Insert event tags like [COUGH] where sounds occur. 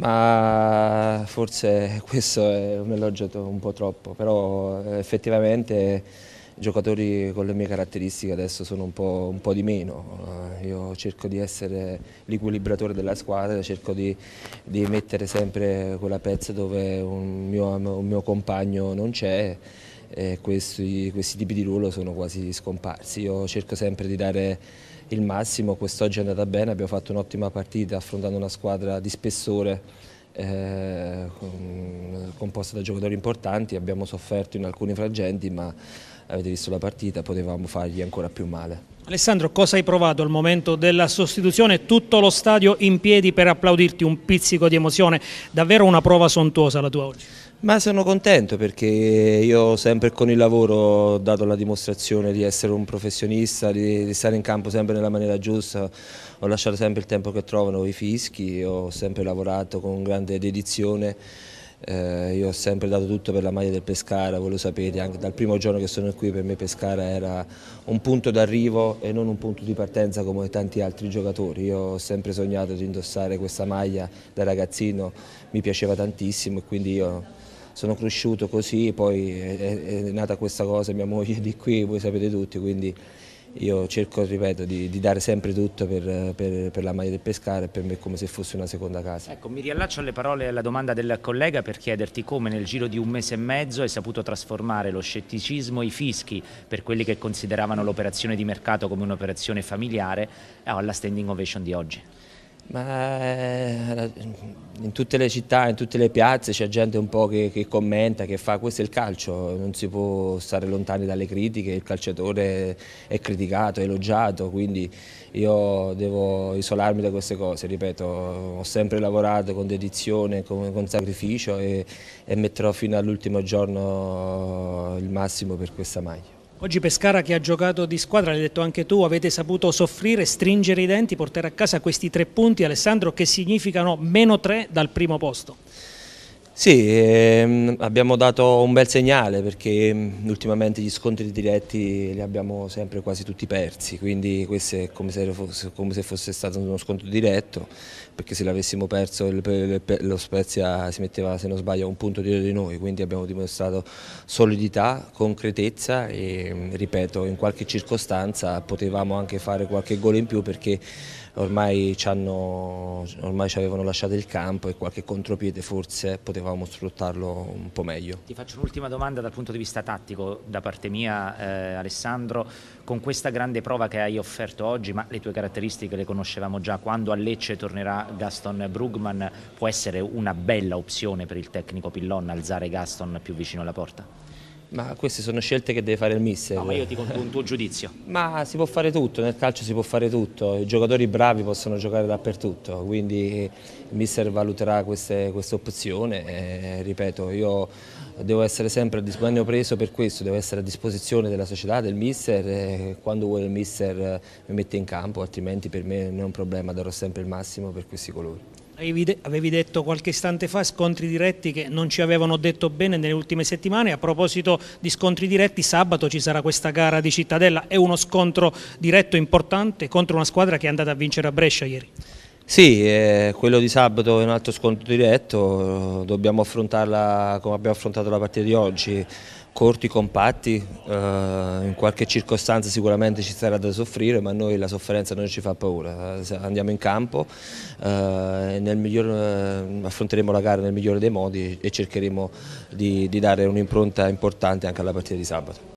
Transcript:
Ma forse [LAUGHS] questo è un elogio un po' troppo, però eh, effettivamente giocatori con le mie caratteristiche adesso sono un po', un po', di meno. Eh, io cerco di essere l'equilibratore della squadra, cerco di, di, mettere sempre quella pezza dove un mio, un mio compagno non c'è eh, questi, questi, tipi di ruolo sono quasi scomparsi. Io cerco sempre di dare il massimo, quest'oggi è andata bene, abbiamo fatto un'ottima partita affrontando una squadra di spessore eh, composta da giocatori importanti, abbiamo sofferto in alcuni frangenti ma avete visto la partita, potevamo fargli ancora più male. Alessandro, cosa hai provato al momento della sostituzione? Tutto lo stadio in piedi per applaudirti, un pizzico di emozione, davvero una prova sontuosa la tua oggi. Ma sono contento perché io sempre con il lavoro ho dato la dimostrazione di essere un professionista, di, di stare in campo sempre nella maniera giusta, ho lasciato sempre il tempo che trovano i fischi, ho sempre lavorato con grande dedizione eh, io ho sempre dato tutto per la maglia del Pescara, voi lo sapete, anche dal primo giorno che sono qui per me Pescara era un punto d'arrivo e non un punto di partenza come tanti altri giocatori. Io ho sempre sognato di indossare questa maglia da ragazzino, mi piaceva tantissimo e quindi io sono cresciuto così, poi è, è nata questa cosa, mia moglie è di qui, voi sapete tutti, quindi io cerco, ripeto, di, di dare sempre tutto per, per, per la maglia del Pescara e per me come se fosse una seconda casa. Ecco, mi riallaccio alle parole e alla domanda del collega per chiederti come nel giro di un mese e mezzo hai saputo trasformare lo scetticismo e i fischi per quelli che consideravano l'operazione di mercato come un'operazione familiare eh, alla standing ovation di oggi. Ma eh, in tutte le città, in tutte le piazze c'è gente un po' che, che, commenta, che fa questo è il calcio, non si può stare lontani dalle critiche, il calciatore è criticato, è elogiato, quindi io devo isolarmi da queste cose, ripeto, ho sempre lavorato con dedizione, con, con sacrificio e, e metterò fino all'ultimo giorno il massimo per questa maglia. Oggi Pescara che ha giocato di squadra, l'hai detto anche tu, avete saputo soffrire, stringere i denti, portare a casa questi tre punti, Alessandro, che significano meno tre dal primo posto. Sì, ehm, abbiamo dato un bel segnale perché mm, ultimamente gli scontri diretti li abbiamo sempre quasi tutti persi, quindi questo è come se fosse, come se fosse stato uno scontro diretto, perché se l'avessimo perso il, lo Spezia si metteva, se non sbaglio, a un punto dietro di noi, quindi abbiamo dimostrato solidità, concretezza e, mm, ripeto, in qualche circostanza potevamo anche fare qualche gol in più perché ormai ci, hanno, ormai ci avevano lasciato il campo e qualche contropiede forse potevamo potevamo sfruttarlo un po' meglio. Ti faccio un'ultima domanda dal punto di vista tattico da parte mia eh, Alessandro, con questa grande prova che hai offerto oggi, ma le tue caratteristiche le conoscevamo già, quando a Lecce tornerà Gaston Brugman può essere una bella opzione per il tecnico Pillon alzare Gaston più vicino alla porta? Ma queste sono scelte che deve fare il mister. No, ma io ti conto un tuo giudizio. ma si può fare tutto, nel calcio si può fare tutto, i giocatori bravi possono giocare dappertutto, quindi il mister valuterà queste, questa opzione. E, ripeto, io devo essere sempre a disposizione, preso per questo, devo essere a disposizione della società, del mister, e quando vuole il mister mi mette in campo, altrimenti per me non è un problema, darò sempre il massimo per questi colori. Avevi, detto qualche istante fa scontri diretti che non ci avevano detto bene nelle ultime settimane. A proposito di scontri diretti, sabato ci sarà questa gara di Cittadella. È uno scontro diretto importante contro una squadra che è andata a vincere a Brescia ieri. Sì, eh, quello di sabato è un altro scontro diretto. Dobbiamo affrontarla come abbiamo affrontato la partita di oggi corti, compatti, eh, in qualche circostanza sicuramente ci sarà da soffrire, ma noi la sofferenza non ci fa paura, eh, andiamo in campo, eh, miglior, eh, affronteremo la gara nel migliore dei modi e cercheremo di, di dare un'impronta importante anche alla partita di sabato.